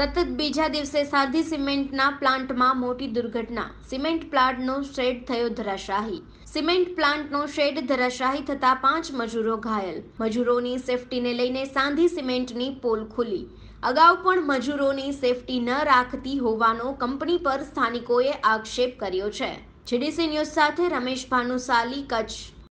સતત બીજા દિવસે સાધી સિમેન્ટના પ્લાન્ટમાં મોટી દુર્ઘટના સિમેન્ટ પ્લાન્ટનો શેડ થયો ધરાશાહી સિમેન્ટ પ્લાન્ટનો શેડ ધરાશાહી થતા પાંચ મજૂરો ઘાયલ મજૂરોની સેફટીને લઈને સાંધી સિમેન્ટની પોલ ખુલી અગાઉ પણ મજૂરોની સેફટી ન રાખતી હોવાનો કંપની પર સ્થાનિકોએ આક્ષેપ કર્યો છે જીડીસી ન્યૂઝ સાથે રમેશ ભાનુશાલી કચ્છ